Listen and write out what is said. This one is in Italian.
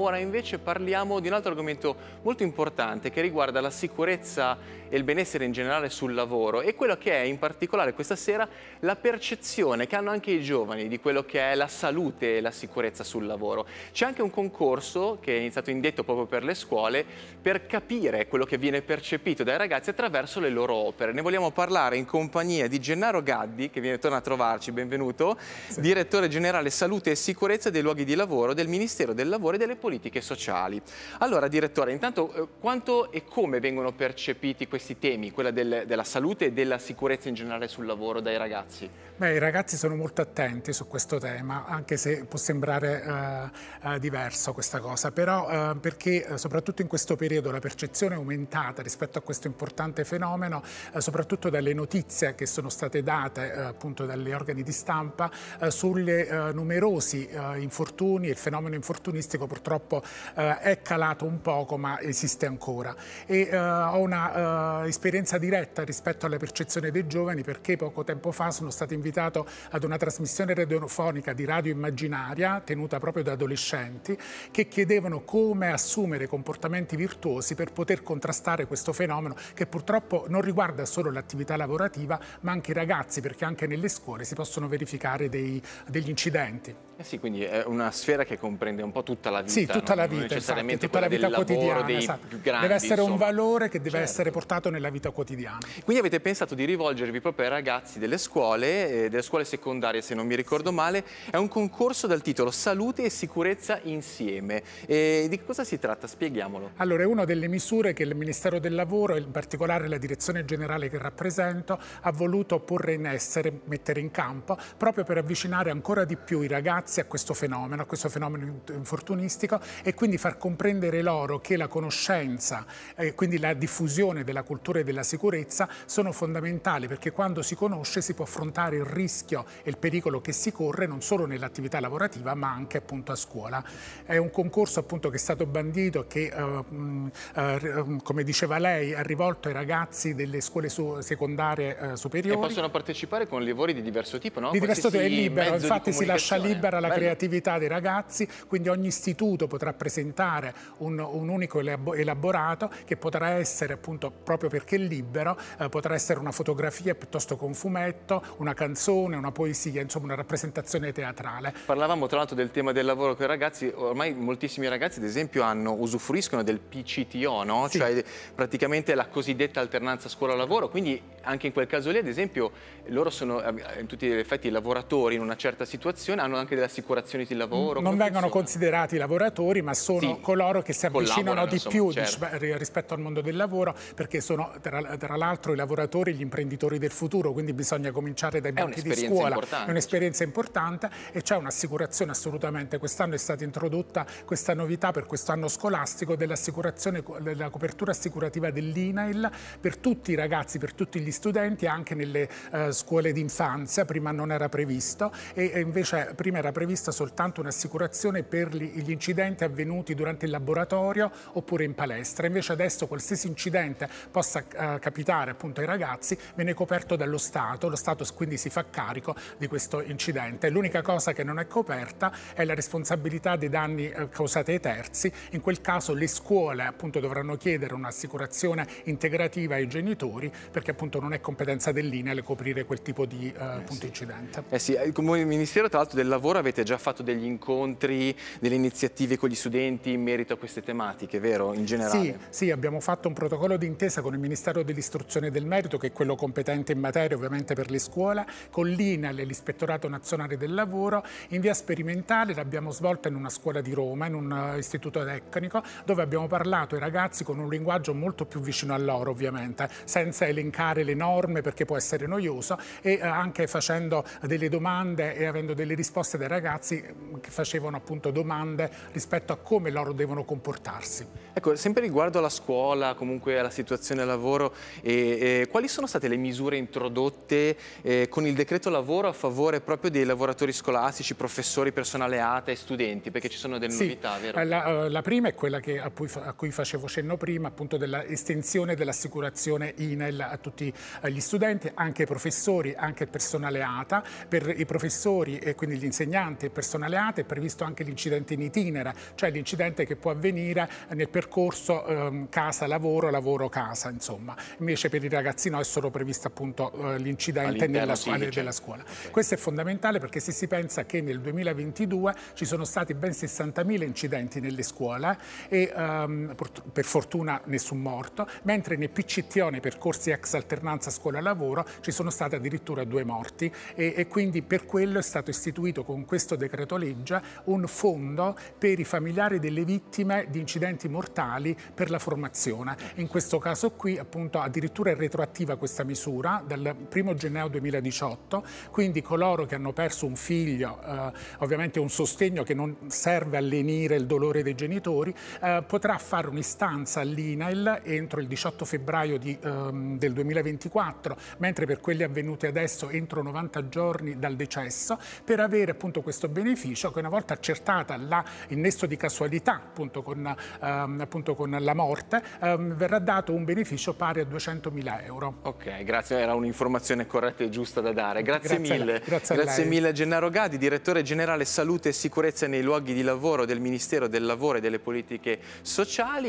ora invece parliamo di un altro argomento molto importante che riguarda la sicurezza e il benessere in generale sul lavoro e quello che è in particolare questa sera la percezione che hanno anche i giovani di quello che è la salute e la sicurezza sul lavoro. C'è anche un concorso che è iniziato indetto proprio per le scuole per capire quello che viene percepito dai ragazzi attraverso le loro opere. Ne vogliamo parlare in compagnia di Gennaro Gaddi che viene torna a trovarci, benvenuto, sì. direttore generale salute e sicurezza dei luoghi di lavoro del Ministero del Lavoro e delle Politiche politiche sociali. Allora, direttore, intanto eh, quanto e come vengono percepiti questi temi, quella del, della salute e della sicurezza in generale sul lavoro dai ragazzi? Beh, i ragazzi sono molto attenti su questo tema, anche se può sembrare eh, eh diverso questa cosa, però eh, perché eh, soprattutto in questo periodo la percezione è aumentata rispetto a questo importante fenomeno, eh, soprattutto dalle notizie che sono state date appunto dagli organi di stampa sulle numerosi infortuni, il fenomeno infortunistico purtroppo purtroppo eh, è calato un poco ma esiste ancora. E eh, ho un'esperienza eh, diretta rispetto alla percezione dei giovani perché poco tempo fa sono stato invitato ad una trasmissione radiofonica di Radio Immaginaria tenuta proprio da adolescenti che chiedevano come assumere comportamenti virtuosi per poter contrastare questo fenomeno che purtroppo non riguarda solo l'attività lavorativa ma anche i ragazzi perché anche nelle scuole si possono verificare dei, degli incidenti. Eh sì, quindi è una sfera che comprende un po' tutta la vita sì, di tutta la vita, infatti, tutta la vita quotidiana. Esatto. Grandi, deve essere insomma. un valore che deve certo. essere portato nella vita quotidiana. Quindi avete pensato di rivolgervi proprio ai ragazzi delle scuole, eh, delle scuole secondarie se non mi ricordo sì. male, è un concorso dal titolo Salute e sicurezza insieme. E di cosa si tratta? Spieghiamolo. Allora è una delle misure che il Ministero del Lavoro, in particolare la direzione generale che rappresento, ha voluto porre in essere, mettere in campo, proprio per avvicinare ancora di più i ragazzi a questo fenomeno, a questo fenomeno infortunistico dentro e quindi far comprendere loro che la conoscenza, eh, quindi la diffusione della cultura e della sicurezza sono fondamentali perché quando si conosce si può affrontare il rischio e il pericolo che si corre non solo nell'attività lavorativa ma anche appunto a scuola. È un concorso appunto che è stato bandito che eh, eh, come diceva lei ha rivolto ai ragazzi delle scuole su secondarie eh, superiori. E possono partecipare con lavori di diverso tipo, no? Di diverso tipo è libero, infatti si lascia libera la Bello. creatività dei ragazzi, quindi ogni istituto appunto potrà presentare un, un unico elaborato che potrà essere appunto proprio perché libero, eh, potrà essere una fotografia piuttosto che un fumetto, una canzone, una poesia, insomma una rappresentazione teatrale. Parlavamo tra l'altro del tema del lavoro con i ragazzi, ormai moltissimi ragazzi ad esempio hanno, usufruiscono del PCTO, no? sì. cioè praticamente la cosiddetta alternanza scuola-lavoro, quindi anche in quel caso lì ad esempio loro sono in tutti gli effetti lavoratori in una certa situazione, hanno anche delle assicurazioni di lavoro. Non vengono funziona? considerati lavoratori lavoratori, ma sono sì, coloro che si avvicinano di più certo. rispetto al mondo del lavoro, perché sono tra, tra l'altro i lavoratori gli imprenditori del futuro, quindi bisogna cominciare dai banchi di scuola. È un'esperienza certo. importante e c'è un'assicurazione assolutamente. Quest'anno è stata introdotta questa novità per questo anno scolastico dell'assicurazione, della copertura assicurativa dell'INAIL per tutti i ragazzi, per tutti gli studenti, anche nelle eh, scuole d'infanzia, prima non era previsto e, e invece prima era prevista soltanto un'assicurazione per gli, gli incidenti incidenti avvenuti durante il laboratorio oppure in palestra. Invece adesso qualsiasi incidente possa eh, capitare appunto ai ragazzi viene coperto dallo Stato, lo Stato quindi si fa carico di questo incidente. L'unica cosa che non è coperta è la responsabilità dei danni eh, causati ai terzi, in quel caso le scuole appunto dovranno chiedere un'assicurazione integrativa ai genitori perché appunto non è competenza dell'INEL coprire quel tipo di eh, eh sì. incidente. Eh sì, eh, come Ministero tra l'altro del Lavoro avete già fatto degli incontri, delle iniziative attive con gli studenti in merito a queste tematiche, vero? In generale? Sì, sì abbiamo fatto un protocollo d'intesa con il Ministero dell'Istruzione del Merito, che è quello competente in materia ovviamente per le scuole, con l'INAL e l'Ispettorato Nazionale del Lavoro. In via sperimentale l'abbiamo svolta in una scuola di Roma, in un eh, istituto tecnico, dove abbiamo parlato ai ragazzi con un linguaggio molto più vicino a loro ovviamente, senza elencare le norme perché può essere noioso e eh, anche facendo delle domande e avendo delle risposte dai ragazzi che facevano appunto domande rispetto a come loro devono comportarsi. Ecco, sempre riguardo alla scuola, comunque alla situazione lavoro, eh, eh, quali sono state le misure introdotte eh, con il decreto lavoro a favore proprio dei lavoratori scolastici, professori, personale ATA e studenti? Perché ci sono delle sì, novità, vero? Eh, la, eh, la, prima è quella che, a, cui, a, cui, facevo cenno prima, appunto dell'estensione dell'assicurazione INEL a tutti eh, gli studenti, anche ai professori, anche al personale ATA. Per i professori e quindi gli insegnanti e il personale ATA è previsto anche l'incidente in itinere carriera, cioè l'incidente che può avvenire nel percorso ehm, casa-lavoro, lavoro-casa, insomma. Invece per i ragazzi no è solo previsto appunto eh, l'incidente nella sì, scuola, della scuola. Okay. Questo è fondamentale perché se si pensa che nel 2022 ci sono stati ben 60.000 incidenti nelle scuole e ehm, per fortuna nessun morto, mentre nei PCTO, nei percorsi ex alternanza scuola-lavoro, ci sono stati addirittura due morti e, e quindi per quello è stato istituito con questo decreto legge un fondo per doveri familiari delle vittime di incidenti mortali per la formazione. In questo caso qui appunto addirittura è retroattiva questa misura dal 1 gennaio 2018, quindi coloro che hanno perso un figlio, eh, ovviamente un sostegno che non serve a lenire il dolore dei genitori, eh, potrà fare un'istanza all'INAIL entro il 18 febbraio di, ehm, del 2024, mentre per quelli avvenuti adesso entro 90 giorni dal decesso, per avere appunto questo beneficio che una volta accertata la in nesso di casualità appunto con, ehm, appunto con la morte, ehm, verrà dato un beneficio pari a 200 mila euro. Ok, grazie, era un'informazione corretta e giusta da dare. Grazie, grazie mille. Grazie, grazie mille Gennaro Gadi, direttore generale salute e sicurezza nei luoghi di lavoro del Ministero del Lavoro e delle Politiche Sociali.